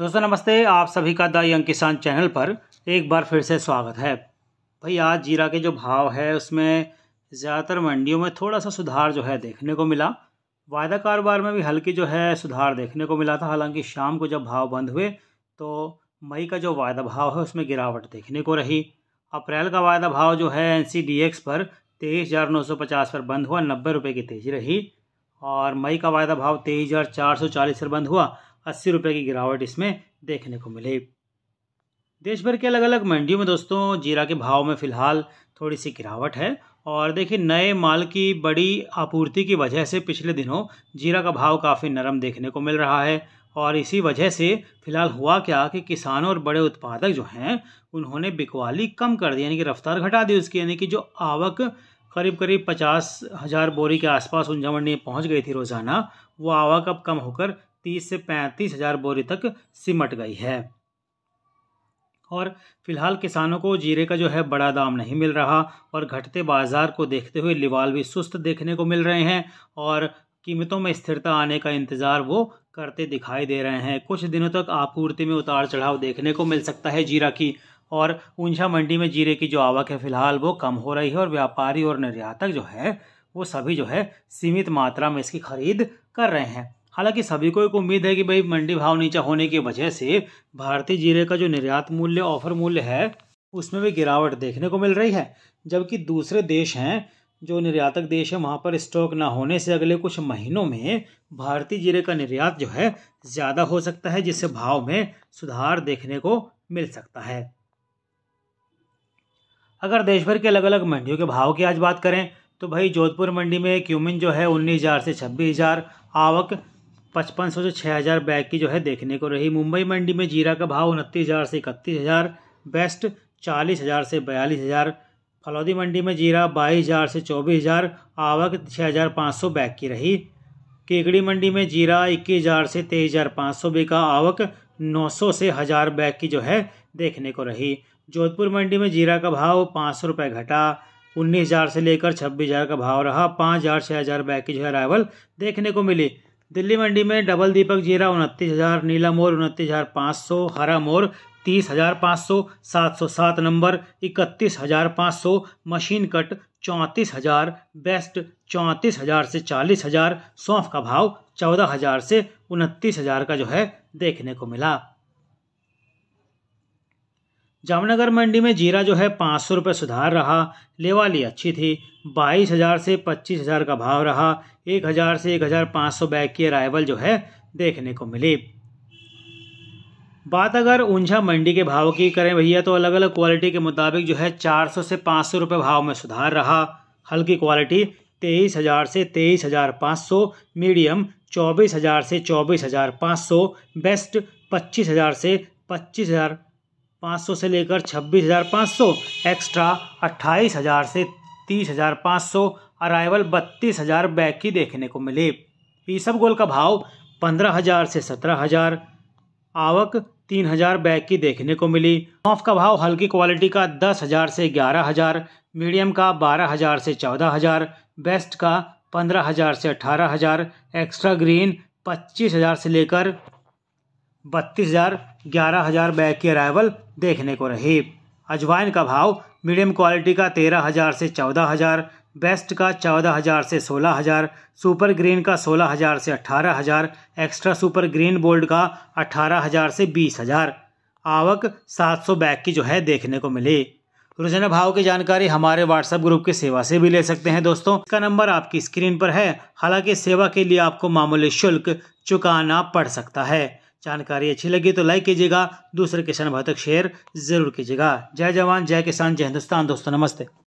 दोस्तों नमस्ते आप सभी का द यंग किसान चैनल पर एक बार फिर से स्वागत है भाई आज जीरा के जो भाव है उसमें ज़्यादातर मंडियों में थोड़ा सा सुधार जो है देखने को मिला वायदा कारोबार में भी हल्की जो है सुधार देखने को मिला था हालांकि शाम को जब भाव बंद हुए तो मई का जो वायदा भाव है उसमें गिरावट देखने को रही अप्रैल का वायदा भाव जो है एन पर तेईस हज़ार नौ सौ पचास पर बंद हुआ नब्बे रुपये की तेज़ी रही और मई का वायदा भाव तेईस हज़ार चार सौ चालीस पर बंद हुआ अस्सी रुपये की गिरावट इसमें देखने को मिली देश भर के अलग अलग मंडियों में दोस्तों जीरा के भाव में फिलहाल थोड़ी सी गिरावट है और देखिए नए माल की बड़ी आपूर्ति की वजह से पिछले दिनों जीरा का भाव काफ़ी नरम देखने को मिल रहा है और इसी वजह से फिलहाल हुआ क्या कि किसानों और बड़े उत्पादक जो हैं उन्होंने बिकवाली कम कर दी यानी कि रफ्तार घटा दी उसकी यानी कि जो आवक करीब करीब पचास हज़ार बोरी के आसपास उंझा मंडी में पहुँच गई थी रोज़ाना वो आवक अब कम होकर तीस से पैंतीस हजार बोरी तक सिमट गई है और फिलहाल किसानों को जीरे का जो है बड़ा दाम नहीं मिल रहा और घटते बाजार को देखते हुए लिवाल भी सुस्त देखने को मिल रहे हैं और कीमतों में स्थिरता आने का इंतज़ार वो करते दिखाई दे रहे हैं कुछ दिनों तक आपूर्ति में उतार चढ़ाव देखने को मिल सकता है जीरा की और ऊंझा मंडी में जीरे की जो आवक है फिलहाल वो कम हो रही है और व्यापारी और निर्यातक जो है वो सभी जो है सीमित मात्रा में इसकी खरीद कर रहे हैं हालांकि सभी को एक उम्मीद है कि भाई मंडी भाव नीचा होने की वजह से भारतीय जीरे का जो निर्यात मूल्य ऑफर मूल्य है उसमें भी गिरावट देखने को मिल रही है जबकि दूसरे देश हैं जो निर्यातक देश है वहाँ पर स्टॉक ना होने से अगले कुछ महीनों में भारतीय जीरे का निर्यात जो है ज़्यादा हो सकता है जिससे भाव में सुधार देखने को मिल सकता है अगर देश भर के अलग अलग मंडियों के भाव की आज बात करें तो भाई जोधपुर मंडी में क्यूमिन जो है उन्नीस हज़ार से छब्बीस हज़ार आवक पचपन सौ से छः हज़ार बैग की जो है देखने को रही मुंबई मंडी में जीरा का भाव उनतीस हज़ार से इकतीस हज़ार बेस्ट चालीस हज़ार से बयालीस हज़ार फलौदी मंडी में जीरा बाईस हज़ार से चौबीस हज़ार आवक छः हज़ार पाँच सौ बैग की रही केकड़ी मंडी में जीरा इक्कीस हज़ार से तेईस हज़ार पाँच सौ बेका आवक नौ सौ से हज़ार बैग की जो है देखने को रही जोधपुर मंडी में जीरा का भाव पाँच सौ रुपये घटा उन्नीस हज़ार से लेकर छब्बीस हज़ार का भाव रहा पाँच हज़ार छः हज़ार बैग की जो है अराइवल देखने को मिली दिल्ली मंडी में डबल दीपक जीरा उनतीस हज़ार नीला मोर उनतीस हज़ार पाँच सौ हरा मोर तीस हज़ार पाँच सौ सात सौ सात नंबर इकतीस हज़ार पाँच सौ मशीन कट चौंतीस हज़ार बेस्ट चौंतीस हज़ार से चालीस हज़ार सौंफ का भाव चौदह हज़ार से उनतीस हज़ार का जो है देखने को मिला जामनगर मंडी में जीरा जो है पाँच सौ रुपये सुधार रहा लेवाली अच्छी थी बाईस हज़ार से पच्चीस हज़ार का भाव रहा एक हज़ार से एक हज़ार पाँच सौ बैग की अराइवल जो है देखने को मिली बात अगर ऊंझा मंडी के भाव की करें भैया तो अलग अलग क्वालिटी के मुताबिक जो है चार सौ से पाँच सौ रुपये भाव में सुधार रहा हल्की क्वालिटी तेईस हज़ार से तेईस हज़ार पाँच सौ मीडियम चौबीस हज़ार से चौबीस हज़ार पाँच सौ बेस्ट पच्चीस हज़ार से पच्चीस हज़ार 500 से लेकर 26,500 एक्स्ट्रा 28,000 से 30,500 अराइवल 32,000 बैग की देखने को मिले पीसअप गोल का भाव 15,000 से 17,000 आवक 3,000 बैग की देखने को मिली ऑफ का भाव हल्की क्वालिटी का 10,000 से 11,000 मीडियम का 12,000 से 14,000 बेस्ट का 15,000 से 18,000 एक्स्ट्रा ग्रीन 25,000 से लेकर बत्तीस हज़ार ग्यारह हज़ार बैग की अराइवल देखने को रही अजवाइन का भाव मीडियम क्वालिटी का तेरह हज़ार से चौदह हज़ार बेस्ट का चौदह हज़ार से सोलह हज़ार सुपर ग्रीन का सोलह हज़ार से अठारह हज़ार एक्स्ट्रा सुपर ग्रीन बोल्ड का अठारह हज़ार से बीस हज़ार आवक सात सौ बैग की जो है देखने को मिली रोजाना भाव की जानकारी हमारे व्हाट्सएप ग्रुप की सेवा से भी ले सकते हैं दोस्तों इसका नंबर आपकी स्क्रीन पर है हालांकि सेवा के लिए आपको मामूली शुल्क चुकाना पड़ सकता है जानकारी अच्छी लगी तो लाइक कीजिएगा दूसरे किसान भाई तक शेयर जरूर कीजिएगा जय जवान जय किसान जय हिंदुस्तान दोस्तों नमस्ते